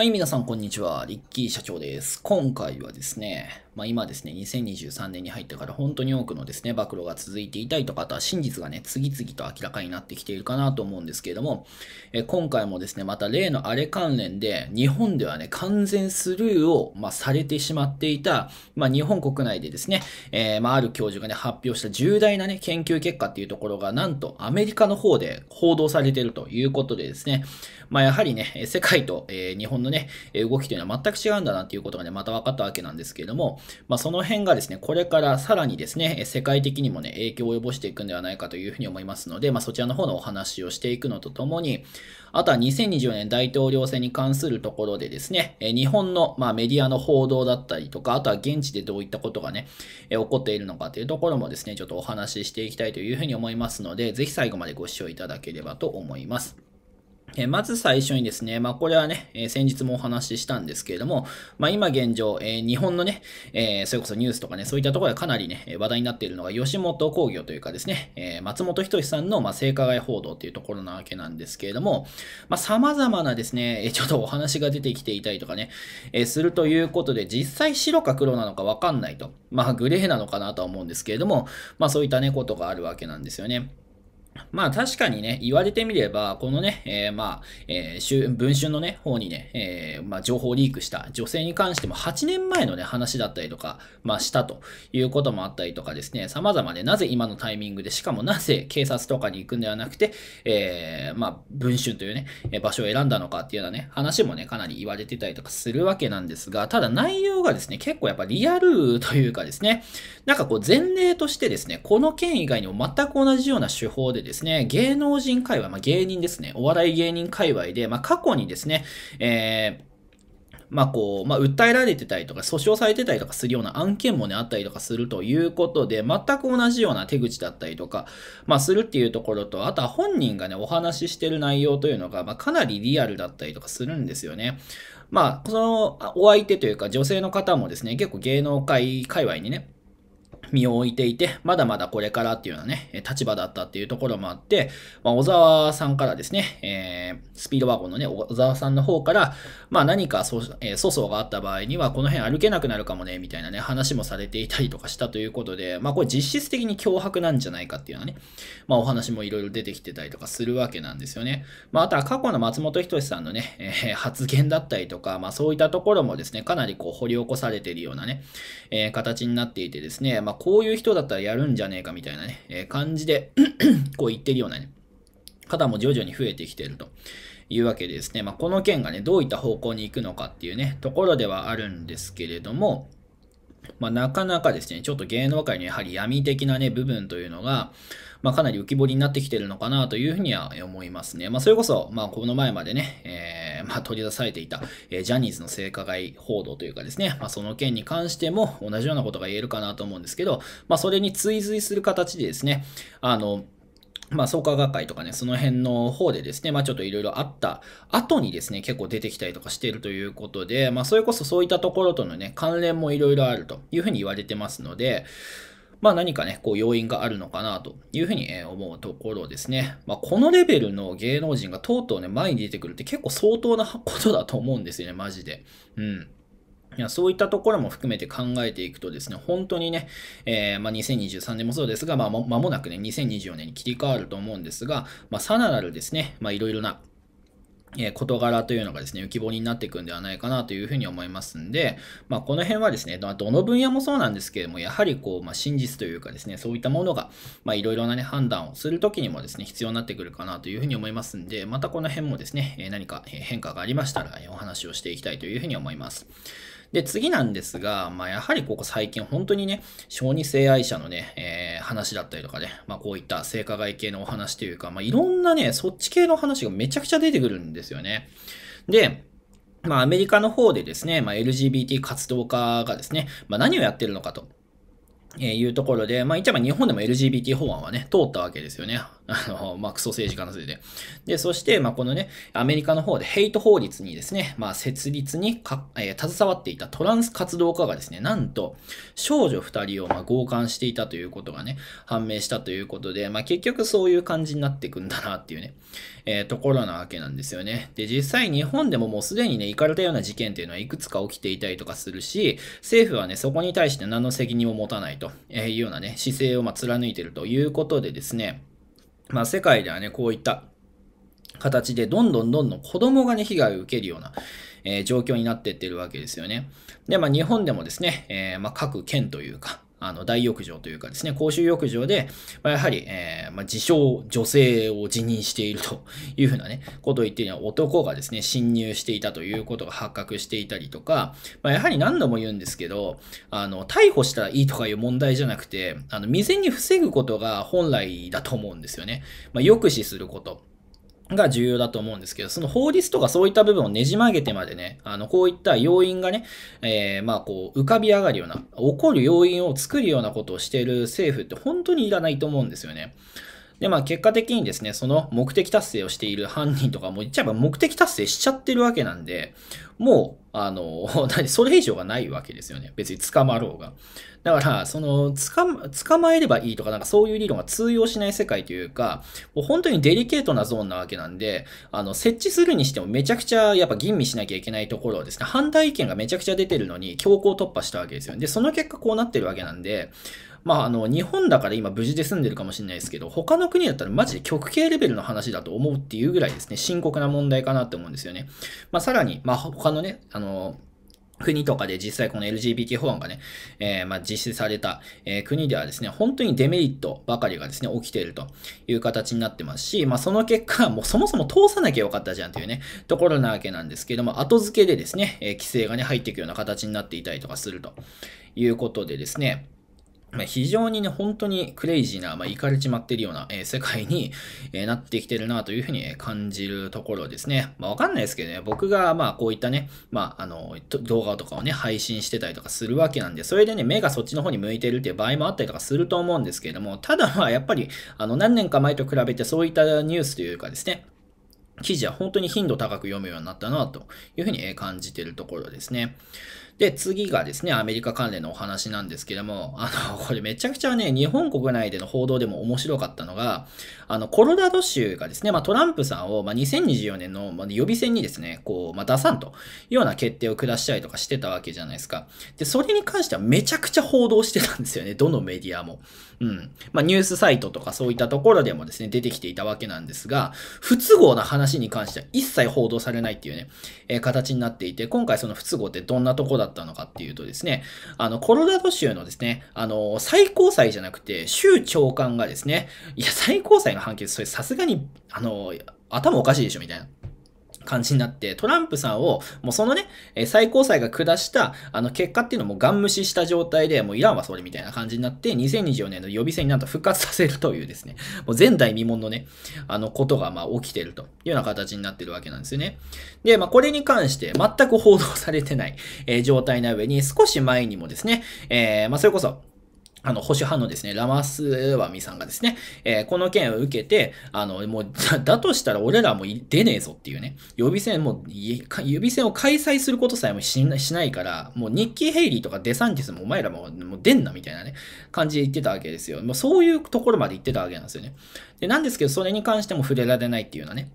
はい、皆さん、こんにちは。リッキー社長です。今回はですね、まあ、今ですね、2023年に入ってから本当に多くのですね、暴露が続いていたりとか、あとは真実がね、次々と明らかになってきているかなと思うんですけれども、え今回もですね、また例のあれ関連で、日本ではね、完全スルーを、まあ、されてしまっていた、まあ、日本国内でですね、えー、まあ、ある教授がね、発表した重大なね、研究結果っていうところが、なんとアメリカの方で報道されているということでですね、まあ、やはりね、世界と、えー、日本のね、動きというのは全く違うんだなっていうことがね、また分かったわけなんですけれども、まあ、その辺がですね、これからさらにですね、世界的にもね、影響を及ぼしていくんではないかというふうに思いますので、まあ、そちらの方のお話をしていくのとともに、あとは2024年大統領選に関するところでですね、日本の、まあ、メディアの報道だったりとか、あとは現地でどういったことがね、起こっているのかというところもですね、ちょっとお話ししていきたいというふうに思いますので、ぜひ最後までご視聴いただければと思います。えまず最初にですね、まあこれはね、え先日もお話ししたんですけれども、まあ今現状、え日本のね、えそれこそニュースとかね、そういったところでかなりね、話題になっているのが吉本興業というかですね、え松本人志さんの、ま性加害報道というところなわけなんですけれども、まあ様々なですね、えちょっとお話が出てきていたりとかね、えするということで、実際白か黒なのかわかんないと、まあグレーなのかなとは思うんですけれども、まあそういったね、ことがあるわけなんですよね。まあ確かにね、言われてみれば、このね、えー、まあ、えー、文春のね、方にね、えー、まあ情報リークした女性に関しても8年前のね、話だったりとか、まあしたということもあったりとかですね、様々でなぜ今のタイミングで、しかもなぜ警察とかに行くんではなくて、えー、まあ文春というね、場所を選んだのかっていうようなね、話もね、かなり言われてたりとかするわけなんですが、ただ内容がですね、結構やっぱリアルというかですね、なんかこう前例としてですね、この件以外にも全く同じような手法ででですね、芸能人界隈、まあ、芸人ですね、お笑い芸人界隈で、まあ、過去にですね、えー、まあこう、まあ訴えられてたりとか、訴訟されてたりとかするような案件もね、あったりとかするということで、全く同じような手口だったりとか、まあするっていうところと、あとは本人がね、お話ししてる内容というのが、まあかなりリアルだったりとかするんですよね。まあ、そのお相手というか女性の方もですね、結構芸能界界隈にね、身を置いていて、まだまだこれからっていうようなね、立場だったっていうところもあって、まあ、小沢さんからですね、えー、スピードワゴンのね、小沢さんの方から、まあ何かえー、粗相があった場合には、この辺歩けなくなるかもね、みたいなね、話もされていたりとかしたということで、まあこれ実質的に脅迫なんじゃないかっていうようなね、まあお話もいろいろ出てきてたりとかするわけなんですよね。まああとは過去の松本人志さんのね、えー、発言だったりとか、まあそういったところもですね、かなりこう掘り起こされているようなね、えー、形になっていてですね、まあこういう人だったらやるんじゃねえかみたいなね、えー、感じで こう言ってるようなね、方も徐々に増えてきてると。いうわけでですね、まあ、この件がね、どういった方向に行くのかっていうね、ところではあるんですけれども、まあ、なかなかですね、ちょっと芸能界のやはり闇的なね、部分というのが、まあ、かなり浮き彫りになってきてるのかなというふうには思いますね。まあ、それこそ、まあ、この前までね、えー、まあ、取り出されていた、えジャニーズの性加害報道というかですね、まあ、その件に関しても同じようなことが言えるかなと思うんですけど、まあ、それに追随する形でですね、あの、まあ、創価学会とかね、その辺の方でですね、まあ、ちょっといろいろあった後にですね、結構出てきたりとかしているということで、まあ、それこそそういったところとのね、関連もいろいろあるというふうに言われてますので、まあ何かね、こう要因があるのかなというふうに思うところですね。まあこのレベルの芸能人がとうとうね、前に出てくるって結構相当なことだと思うんですよね、マジで。うん。いやそういったところも含めて考えていくとですね、本当にね、えー、まあ、2023年もそうですが、まあ、も間もなくね、2024年に切り替わると思うんですが、まあ、さらなるですね、まあ、いろいろなえ事柄というのがですね、浮き彫りになっていくんではないかなというふうに思いますんで、まあ、この辺はですね、どの分野もそうなんですけれども、やはりこう、まあ、真実というかですね、そういったものが、まあ、いろいろなね、判断をするときにもですね、必要になってくるかなというふうに思いますんで、またこの辺もですね、何か変化がありましたら、お話をしていきたいというふうに思います。で、次なんですが、まあ、やはりここ最近本当にね、小児性愛者のね、えー、話だったりとかね、まあ、こういった性加害系のお話というか、まあ、いろんなね、そっち系の話がめちゃくちゃ出てくるんですよね。で、まあ、アメリカの方でですね、まあ、LGBT 活動家がですね、まあ、何をやってるのかと。えー、いうところで、まあ一応日本でも LGBT 法案はね、通ったわけですよね。あの、まあ、クソ政治家のせいで。で、そして、まあ、このね、アメリカの方でヘイト法律にですね、まあ、設立にか、えー、携わっていたトランス活動家がですね、なんと、少女二人を、まあ、強姦していたということがね、判明したということで、まあ、結局そういう感じになってくんだなっていうね、えー、ところなわけなんですよね。で、実際日本でももうすでにね、行かれたような事件っていうのはいくつか起きていたりとかするし、政府はね、そこに対して何の責任も持たないというようなね、姿勢をま貫いてるということでですね、まあ、世界ではね、こういった形でどんどんどんどん子供がね、被害を受けるような、えー、状況になっていってるわけですよね。で、まあ、日本でもですね、えー、まあ、各県というか、あの、大浴場というかですね、公衆浴場で、まあ、やはり、えー、まあ、自称女性を辞任しているというふうなね、ことを言っているのは男がですね、侵入していたということが発覚していたりとか、まあ、やはり何度も言うんですけど、あの、逮捕したらいいとかいう問題じゃなくて、あの、未然に防ぐことが本来だと思うんですよね。まあ、抑止すること。が重要だと思うんですけど、その法律とかそういった部分をねじ曲げてまでね、あの、こういった要因がね、えー、まあこう、浮かび上がるような、起こる要因を作るようなことをしている政府って本当にいらないと思うんですよね。で、まあ結果的にですね、その目的達成をしている犯人とかも言っちゃえば目的達成しちゃってるわけなんで、もう、あの、それ以上がないわけですよね。別に捕まろうが。だから、その、捕まえればいいとか、なんかそういう理論が通用しない世界というか、もう本当にデリケートなゾーンなわけなんで、あの、設置するにしてもめちゃくちゃやっぱ吟味しなきゃいけないところをですね、反対意見がめちゃくちゃ出てるのに強行突破したわけですよ。で、その結果こうなってるわけなんで、まあ、あの、日本だから今無事で住んでるかもしれないですけど、他の国だったらマジで極刑レベルの話だと思うっていうぐらいですね、深刻な問題かなって思うんですよね。まあ、さらに、まあ、他のね、あの、国とかで実際この LGBT 法案がね、えー、まあ実施された、えー、国ではですね、本当にデメリットばかりがですね、起きているという形になってますし、まあその結果、もうそもそも通さなきゃよかったじゃんというね、ところなわけなんですけども、後付けでですね、えー、規制がね、入っていくような形になっていたりとかするということでですね、まあ、非常にね、本当にクレイジーな、まあ、いかれちまってるような、えー、世界に、えー、なってきてるなというふうに、え感じるところですね。まあ、わかんないですけどね、僕が、まあ、こういったね、まあ、あの、動画とかをね、配信してたりとかするわけなんで、それでね、目がそっちの方に向いてるっていう場合もあったりとかすると思うんですけれども、ただまあ、やっぱり、あの、何年か前と比べてそういったニュースというかですね、記事は本当に頻度高く読むようになったなというふうに感じているところですね。で、次がですね、アメリカ関連のお話なんですけども、あの、これめちゃくちゃね、日本国内での報道でも面白かったのが、あの、コロラド州がですね、まあ、トランプさんを、まあ、2024年の、ま予備選にですね、こう、まあ、出さんというような決定を下したりとかしてたわけじゃないですか。で、それに関してはめちゃくちゃ報道してたんですよね、どのメディアも。うん。まあ、ニュースサイトとかそういったところでもですね、出てきていたわけなんですが、不都合な話に関しては一切報道されないっていうね、えー、形になっていて、今回その不都合ってどんなとこだったのかっていうとですね、あの、コロラド州のですね、あの、最高裁じゃなくて、州長官がですね、いや、最高裁の判決、それさすがに、あの、頭おかしいでしょ、みたいな。感じになって、トランプさんを、もうそのね、最高裁が下した、あの、結果っていうのもガン無視した状態で、もうイランはそれみたいな感じになって、2024年の予備選になんと復活させるというですね、もう前代未聞のね、あの、ことが、まあ、起きてるというような形になってるわけなんですよね。で、まあ、これに関して、全く報道されてない、えー、状態な上に、少し前にもですね、えー、まあ、それこそ、あの、保守派のですね、ラマスワミさんがですね、えー、この件を受けて、あの、もう、だとしたら俺らも出ねえぞっていうね、予備選も、予備選を開催することさえもしないから、もうニッキー・ヘイリーとかデサンティスもお前らももう出んなみたいなね、感じで言ってたわけですよ。もうそういうところまで言ってたわけなんですよね。で、なんですけど、それに関しても触れられないっていうようなね、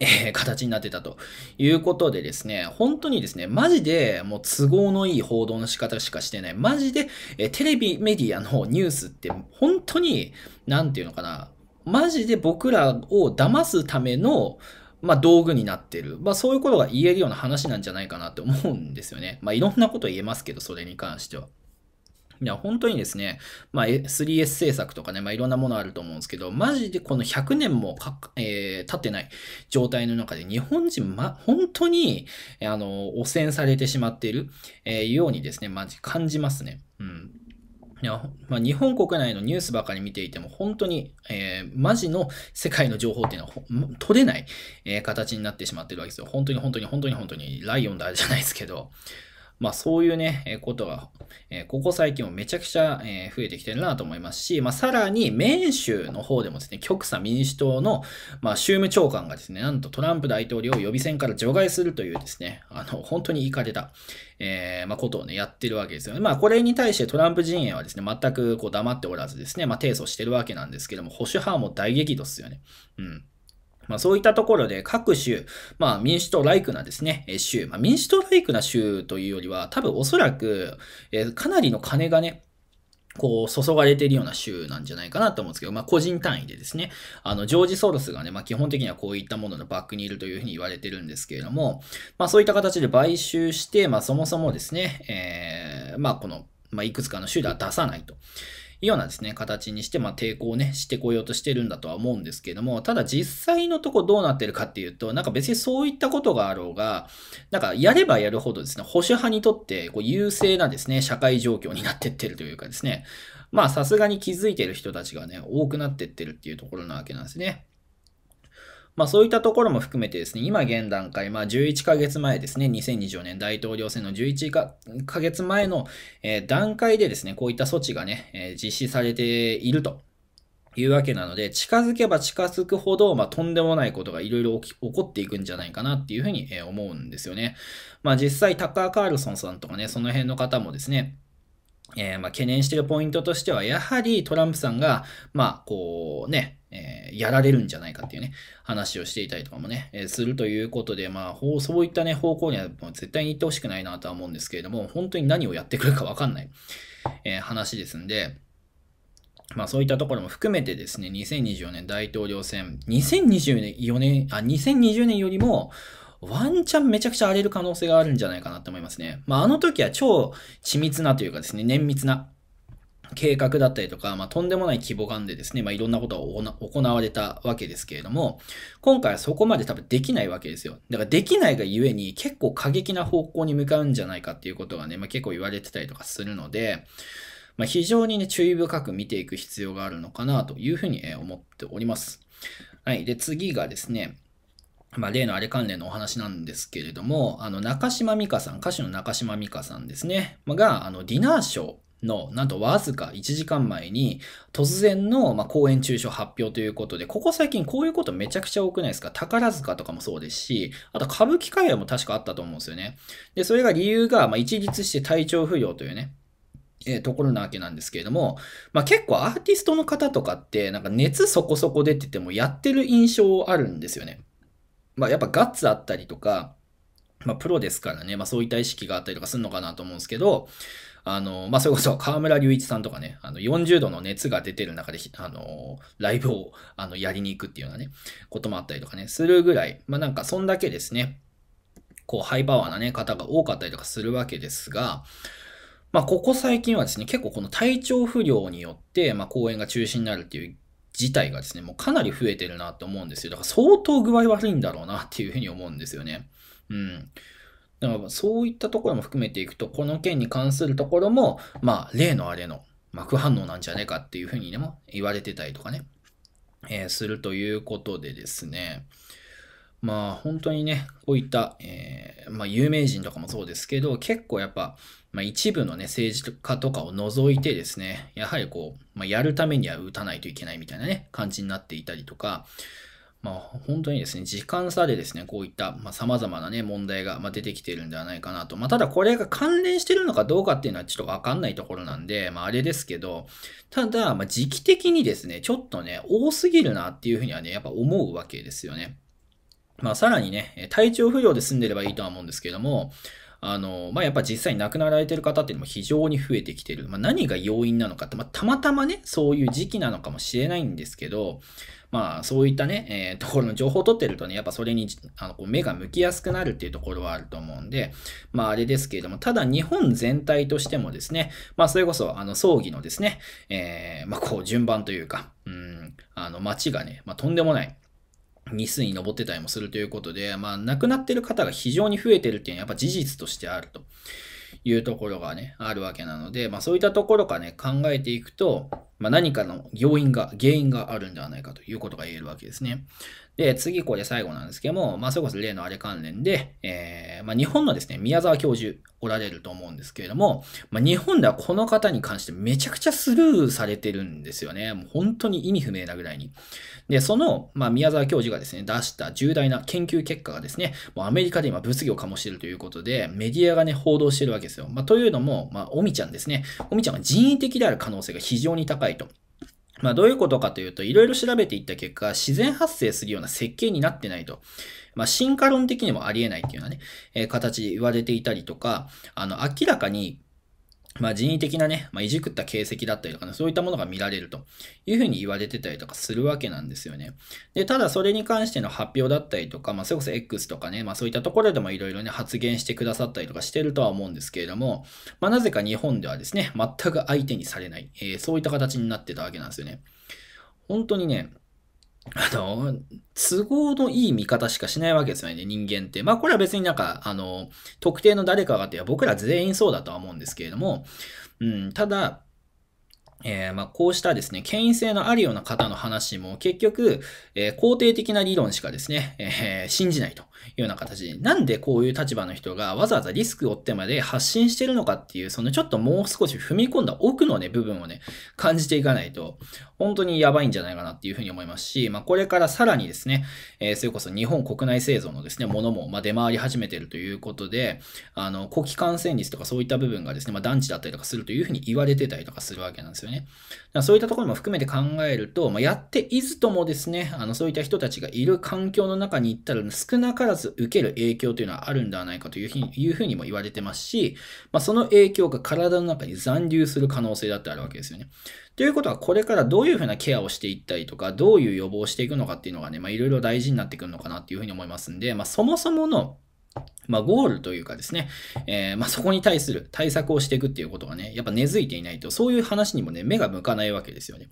えー、形になってたということでですね、本当にですね、マジでもう都合のいい報道の仕方しかしてない。マジで、えー、テレビメディアのニュースって本当に、なんていうのかな、マジで僕らを騙すための、まあ、道具になってる。まあ、そういうことが言えるような話なんじゃないかなって思うんですよね。まあ、いろんなこと言えますけど、それに関しては。いや、本当にですね、まあ、3S 政策とかね、まあ、いろんなものあると思うんですけど、マジでこの100年もか、えー、経ってない状態の中で、日本人、ま、本当に、あの、汚染されてしまっている、えー、ようにですね、マジ感じますね。うん。いや、まあ、日本国内のニュースばかり見ていても、本当に、えー、マジの世界の情報っていうのは、取れない、えー、形になってしまってるわけですよ。本当に本当に本当に本当に、ライオンだじゃないですけど、まあそういうね、えことが、えここ最近もめちゃくちゃ、え増えてきてるなと思いますし、まあさらに、ン州の方でもですね、極左民主党の、まあ州務長官がですね、なんとトランプ大統領を予備選から除外するというですね、あの、本当にいかれた、えー、まあことをね、やってるわけですよね。まあこれに対してトランプ陣営はですね、全くこう黙っておらずですね、まあ提訴してるわけなんですけども、保守派も大激怒っすよね。うん。まあ、そういったところで各州、まあ、民主党ライクなですね、州、まあ、民主党ライクな州というよりは、多分おそらく、えー、かなりの金がね、こう、注がれているような州なんじゃないかなと思うんですけど、まあ、個人単位でですね、あの、ジョージ・ソロスがね、まあ、基本的にはこういったもののバックにいるというふうに言われてるんですけれども、まあ、そういった形で買収して、まあ、そもそもですね、えー、まあ、この、まあ、いくつかの州では出さないと。いうようなですね、形にして、まあ、抵抗をね、してこようとしてるんだとは思うんですけども、ただ実際のとこどうなってるかっていうと、なんか別にそういったことがあろうが、なんかやればやるほどですね、保守派にとってこう優勢なですね、社会状況になってってるというかですね、まあさすがに気づいてる人たちがね、多くなってってるっていうところなわけなんですね。まあそういったところも含めてですね、今現段階、まあ11ヶ月前ですね、2024年大統領選の11かヶ月前の、え段階でですね、こういった措置がね、え実施されているというわけなので、近づけば近づくほど、まあ、とんでもないことがいろいろ起こっていくんじゃないかなっていうふうに、え思うんですよね。まあ、実際、タッカー・カールソンさんとかね、その辺の方もですね、えー、ま懸念してるポイントとしては、やはりトランプさんが、まあ、こうね、えー、やられるんじゃないかっていうね、話をしていたりとかもね、えー、するということで、まあ、そういったね、方向には絶対に行ってほしくないなとは思うんですけれども、本当に何をやってくるかわかんない、えー、話ですんで、まあそういったところも含めてですね、2024年大統領選、2024年、あ、2020年よりも、ワンチャンめちゃくちゃ荒れる可能性があるんじゃないかなと思いますね。まああの時は超緻密なというかですね、綿密な計画だったりとか、まあ、とんでもない規模感でですね、まあ、いろんなことが行われたわけですけれども、今回はそこまで多分できないわけですよ。だからできないがゆえに結構過激な方向に向かうんじゃないかっていうことがね、まあ、結構言われてたりとかするので、まあ、非常にね、注意深く見ていく必要があるのかなというふうに思っております。はい。で、次がですね、まあ、例のあれ関連のお話なんですけれども、あの、中島美香さん、歌手の中島美香さんですね、まが、あの、ディナーショー、の、なんとわずか1時間前に、突然の、ま公演中止発表ということで、ここ最近こういうことめちゃくちゃ多くないですか宝塚とかもそうですし、あと歌舞伎界隈も確かあったと思うんですよね。で、それが理由が、ま一律して体調不良というね、えところなわけなんですけれども、まあ、結構アーティストの方とかって、なんか熱そこそこ出ててもやってる印象あるんですよね。まあ、やっぱガッツあったりとか、まあ、プロですからね、まあ、そういった意識があったりとかするのかなと思うんですけど、あの、まあ、それこそ河村隆一さんとかね、あの、40度の熱が出てる中で、あの、ライブを、あの、やりに行くっていうようなね、こともあったりとかね、するぐらい、まあ、なんか、そんだけですね、こう、ハイパワーなね、方が多かったりとかするわけですが、まあ、ここ最近はですね、結構この体調不良によって、まあ、公演が中止になるっていう事態がですね、もうかなり増えてるなと思うんですよ。だから相当具合悪いんだろうなっていうふうに思うんですよね。うん。だからそういったところも含めていくと、この件に関するところも、まあ、例のあれの幕反応なんじゃねえかっていうふうにも言われてたりとかね、えー、するということでですね、まあ本当にね、こういった、えー、まあ、有名人とかもそうですけど、結構やっぱ、まあ、一部のね、政治家とかを除いてですね、やはりこう、まあ、やるためには打たないといけないみたいなね、感じになっていたりとか、まあ、本当にですね、時間差でですね、こういった、まあ、様々なね、問題が、ま出てきているんではないかなと。まあ、ただこれが関連してるのかどうかっていうのはちょっとわかんないところなんで、まあ、あれですけど、ただ、まあ、時期的にですね、ちょっとね、多すぎるなっていうふうにはね、やっぱ思うわけですよね。まあ、さらにね、体調不良で済んでればいいとは思うんですけども、あの、まあ、やっぱ実際に亡くなられてる方っていうのも非常に増えてきてる。まあ、何が要因なのかって、まあ、たまたまね、そういう時期なのかもしれないんですけど、まあ、そういったね、えー、ところの情報を取ってるとね、やっぱそれにあのこう目が向きやすくなるっていうところはあると思うんで、まあ、あれですけれども、ただ日本全体としてもですね、まあ、それこそ、あの、葬儀のですね、えー、まあ、こう、順番というか、うん、あの、街がね、まあ、とんでもない、日数に上ってたりもするということで、まあ、亡くなってる方が非常に増えてるっていうのはやっぱ事実としてあると。いうところがね、あるわけなので、まあ、そういったところからね、考えていくと、まあ、何かの要因が、原因があるんではないかということが言えるわけですね。で、次これ最後なんですけども、まあ、それこそ例のあれ関連で、えー、まあ、日本のですね、宮沢教授おられると思うんですけれども、まあ、日本ではこの方に関してめちゃくちゃスルーされてるんですよね。もう本当に意味不明なぐらいに。で、その、まあ、宮沢教授がですね、出した重大な研究結果がですね、もうアメリカで今物議を醸しているということで、メディアがね、報道してるわけですよ。まあ、というのも、まあ、おみちゃんですね。おみちゃんは人為的である可能性が非常に高いと。まあどういうことかというと、いろいろ調べていった結果、自然発生するような設計になってないと。まあ進化論的にもありえないっていうようなね、えー、形で言われていたりとか、あの、明らかにまあ、人為的なね、まあ、いじくった形跡だったりとかね、そういったものが見られるというふうに言われてたりとかするわけなんですよね。で、ただそれに関しての発表だったりとか、まあ、それこそ X とかね、まあ、そういったところでもいろいろね、発言してくださったりとかしてるとは思うんですけれども、まあ、なぜか日本ではですね、全く相手にされない、えー、そういった形になってたわけなんですよね。本当にね、あの、都合のいい見方しかしないわけですよね、人間って。まあこれは別になんか、あの、特定の誰かがっていう僕ら全員そうだとは思うんですけれども、うん、ただ、えー、まあこうしたですね、権威性のあるような方の話も結局、えー、肯定的な理論しかですね、えー、信じないと。いうような形なんでこういう立場の人がわざわざリスクを負ってまで発信してるのかっていう、そのちょっともう少し踏み込んだ奥のね、部分をね、感じていかないと、本当にやばいんじゃないかなっていうふうに思いますし、まあこれからさらにですね、えー、それこそ日本国内製造のですね、ものも、ま出回り始めてるということで、あの、呼気感染率とかそういった部分がですね、まあ団地だったりとかするというふうに言われてたりとかするわけなんですよね。だそういったところも含めて考えると、まあ、やっていずともですね、あの、そういった人たちがいる環境の中に行ったら少なかららず受ける影響というのはあるんではないかというふうにも言われてますし、まあ、その影響が体の中に残留する可能性だってあるわけですよね。ということは、これからどういうふうなケアをしていったりとか、どういう予防をしていくのかっていうのがね、まいろいろ大事になってくるのかなっていうふうに思いますんで、まあ、そもそものまあ、ゴールというかですね、えー、まあ、そこに対する対策をしていくっていうことがね、やっぱ根付いていないと、そういう話にもね、目が向かないわけですよね。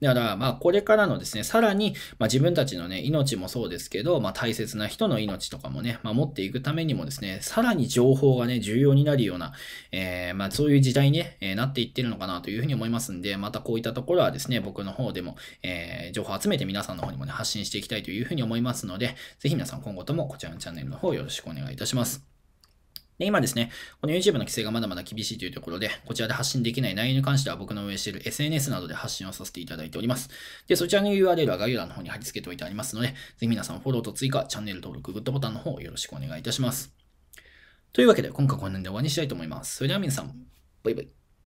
だから、まあ、これからのですね、さらに、まあ、自分たちのね、命もそうですけど、まあ、大切な人の命とかもね、守っていくためにもですね、さらに情報がね、重要になるような、えー、まあ、そういう時代にね、えなっていってるのかなというふうに思いますんで、またこういったところはですね、僕の方でも、えー、情報を集めて皆さんの方にもね、発信していきたいというふうに思いますので、ぜひ皆さん今後ともこちらのチャンネルの方よろしくお願いいたします。ます。で、今ですね、この YouTube の規制がまだまだ厳しいというところで、こちらで発信できない内容に関しては僕の運営している SNS などで発信をさせていただいております。で、そちらの URL は概要欄の方に貼り付けておいてありますので、ぜひ皆さんフォローと追加、チャンネル登録、グッドボタンの方よろしくお願いいたします。というわけで、今回この辺で終わりにしたいと思います。それでは皆さん、バイバイ。